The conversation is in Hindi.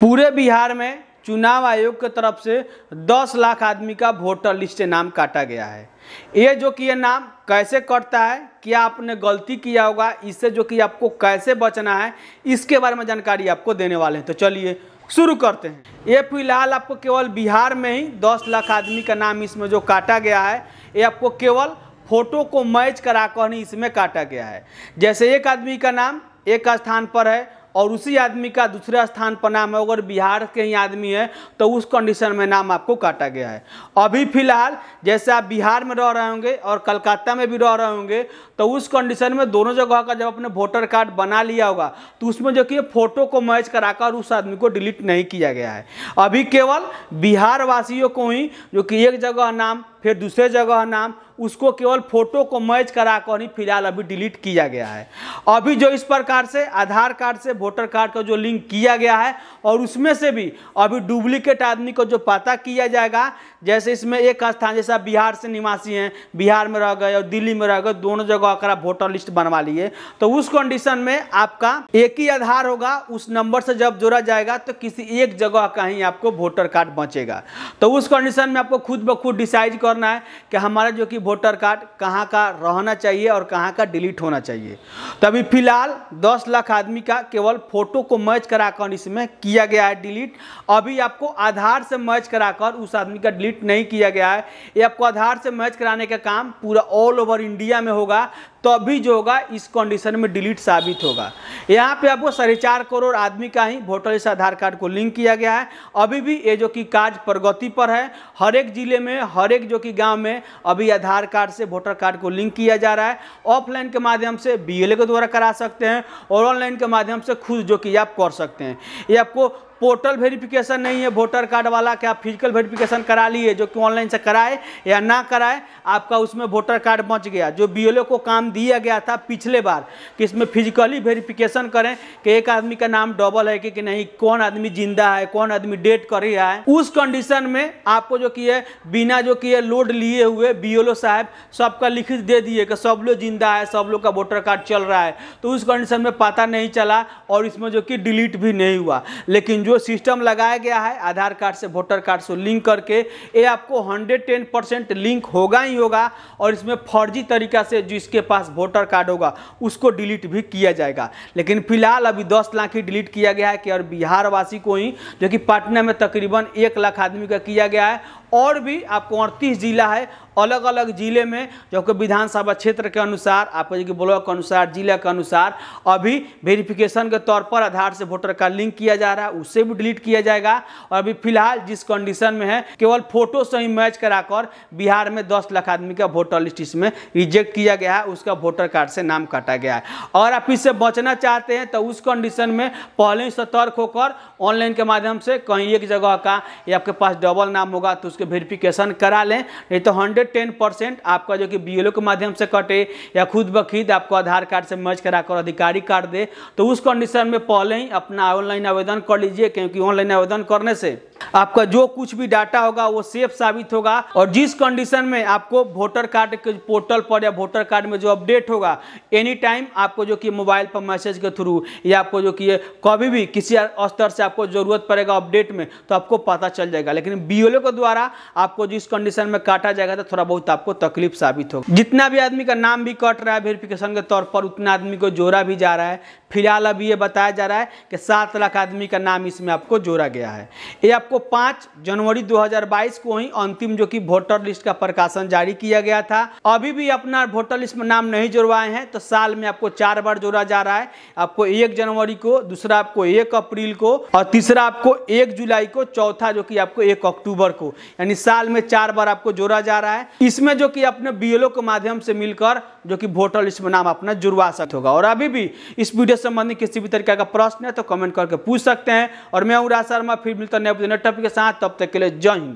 पूरे बिहार में चुनाव आयोग के तरफ से 10 लाख आदमी का वोटर लिस्ट नाम काटा गया है ये जो कि ये नाम कैसे कटता है क्या आपने गलती किया होगा इससे जो कि आपको कैसे बचना है इसके बारे में जानकारी आपको देने वाले हैं तो चलिए शुरू करते हैं ये फिलहाल आपको केवल बिहार में ही 10 लाख आदमी का नाम इसमें जो काटा गया है ये आपको केवल फोटो को मैच कराकर ही इसमें काटा गया है जैसे एक आदमी का नाम एक स्थान पर है और उसी आदमी का दूसरे स्थान पर नाम है अगर बिहार के ही आदमी है तो उस कंडीशन में नाम आपको काटा गया है अभी फिलहाल जैसे आप बिहार में रह रहे होंगे और कलकत्ता में भी रह रहे होंगे तो उस कंडीशन में दोनों जगह का जब अपने वोटर कार्ड बना लिया होगा तो उसमें जो कि फोटो को मैच कराकर उस आदमी को डिलीट नहीं किया गया है अभी केवल बिहार वासियों को ही जो कि एक जगह नाम फिर दूसरे जगह नाम उसको केवल फोटो को मैच करा कर ही फिलहाल अभी डिलीट किया गया है अभी जो इस प्रकार से आधार कार्ड से वोटर कार्ड का जो लिंक किया गया है और उसमें से भी अभी डुप्लीकेट आदमी को जो पता किया जाएगा जैसे इसमें एक स्थान जैसे आप बिहार से निवासी हैं बिहार में रह गए और दिल्ली में रह गए दोनों जगह अगर आप वोटर लिस्ट बनवा लिए तो उस कंडीशन में आपका एक ही आधार होगा उस नंबर से जब जोड़ा जाएगा तो किसी एक जगह का ही आपको वोटर कार्ड बचेगा तो उस कंडीशन में आपको खुद ब खुद डिसाइड कर करना है कि हमारा जो कि वोटर कार्ड कहाँ का रहना चाहिए और कहाँ का डिलीट होना चाहिए तो अभी फिलहाल 10 लाख आदमी का केवल फोटो को मैच कराकर इसमें किया गया है डिलीट अभी आपको आधार से मैच कराकर उस आदमी का डिलीट नहीं किया गया है ये आपको आधार से मैच कराने का काम पूरा ऑल ओवर इंडिया में होगा तो अभी जो होगा इस कंडीशन में डिलीट साबित होगा यहाँ पे आपको साढ़े चार करोड़ आदमी का ही वोटर इस आधार कार्ड को लिंक किया गया है अभी भी ये जो कि कार्य प्रगति पर है हर एक जिले में हर एक जो कि गांव में अभी आधार कार्ड से वोटर कार्ड को लिंक किया जा रहा है ऑफलाइन के माध्यम से बी के द्वारा करा सकते हैं और ऑनलाइन के माध्यम से खुद जो कि आप कर सकते हैं ये आपको पोर्टल वेरिफिकेशन नहीं है वोटर कार्ड वाला कि आप फिजिकल वेरिफिकेशन करा लिए जो कि ऑनलाइन से कराए या ना कराए आपका उसमें वोटर कार्ड बच गया जो बी को काम दिया गया था पिछले बार कि इसमें फिजिकली वेरिफिकेशन करें कि एक आदमी का नाम डबल है कि, कि नहीं कौन आदमी जिंदा है कौन आदमी डेट कर रहा है उस कंडीशन में आपको जो कि है बिना जो कि है लोड लिए हुए बी साहब सबका लिखित दे दिए कि सब लोग जिंदा है सब लोग का वोटर कार्ड चल रहा है तो उस कंडीशन में पता नहीं चला और इसमें जो कि डिलीट भी नहीं हुआ लेकिन जो सिस्टम लगाया गया है आधार कार्ड से वोटर कार्ड से लिंक करके ये आपको 110 परसेंट लिंक होगा ही होगा और इसमें फर्जी तरीका से जिसके पास वोटर कार्ड होगा उसको डिलीट भी किया जाएगा लेकिन फिलहाल अभी 10 लाख ही डिलीट किया गया है कि और बिहारवासी को ही जो कि पटना में तकरीबन एक लाख आदमी का किया गया है और भी आपको अड़तीस जिला है अलग अलग ज़िले में जो कि विधानसभा क्षेत्र के अनुसार आपके जो ब्लॉक के अनुसार जिले के अनुसार अभी वेरिफिकेशन के तौर पर आधार से वोटर कार्ड लिंक किया जा रहा है उससे उसे भी डिलीट किया जाएगा और अभी फिलहाल जिस कंडीशन में है केवल फोटो से ही मैच कराकर बिहार में दस लाख आदमी का वोटर लिस्ट इसमें रिजेक्ट किया गया है उसका वोटर कार्ड से नाम काटा गया है और आप इससे बचना चाहते हैं तो उस कंडीशन में पहले ही सतर्क होकर ऑनलाइन के माध्यम से कहीं एक जगह का या आपके पास डबल नाम होगा तो उसके वेरिफिकेशन करा लें नहीं तो हंड्रेड आपका जो कि बी के माध्यम से कटे या खुद ब खुद आपको आधार कार्ड से मैच कराकर अधिकारी कार्ड दे तो उस कंडीशन में पहले ही अपना ऑनलाइन आवेदन कर लीजिए क्योंकि ऑनलाइन आवेदन करने से आपका जो कुछ भी डाटा होगा वो सेफ साबित होगा और जिस कंडीशन में आपको वोटर कार्ड के पोर्टल पर या वोटर कार्ड में जो अपडेट होगा एनी टाइम आपको जो कि मोबाइल पर मैसेज के थ्रू या आपको जो कि कभी भी किसी स्तर से आपको ज़रूरत पड़ेगा अपडेट में तो आपको पता चल जाएगा लेकिन बी के द्वारा आपको जिस कंडीशन में काटा जाएगा तो थोड़ा बहुत आपको तकलीफ साबित होगा जितना भी आदमी का नाम भी कट रहा है वेरिफिकेशन के तौर पर उतना आदमी को जोड़ा भी जा रहा है फिलहाल अभी ये बताया जा रहा है कि सात लाख आदमी का नाम इसमें आपको जोड़ा गया है या आपको 5 जनवरी 2022 को ही अंतिम जो कि वोटर लिस्ट का प्रकाशन जारी किया गया था अभी भी अपना वोटर लिस्ट में नाम नहीं जुड़वाए हैं तो साल में आपको चार बार जोड़ा जा रहा है आपको एक जनवरी को दूसरा आपको एक अप्रैल को और तीसरा आपको एक जुलाई को चौथा जो की आपको एक अक्टूबर को यानी साल में चार बार आपको जोड़ा जा रहा है इसमें जो की अपने बीएलओ के माध्यम से मिलकर जो की वोटर लिस्ट में नाम अपना जुड़वा सकते होगा और अभी भी इस वीडियो संबंधी किसी भी तरीके का प्रश्न है तो कमेंट करके पूछ सकते हैं और मैं हूँ राज शर्मा फिर मिलता नए टॉपिक के साथ तब तक के लिए जय हिंद